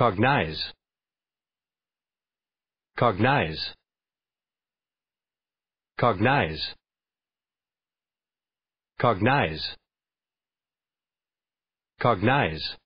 Cognize. Cognize. Cognize. Cognize. Cognize.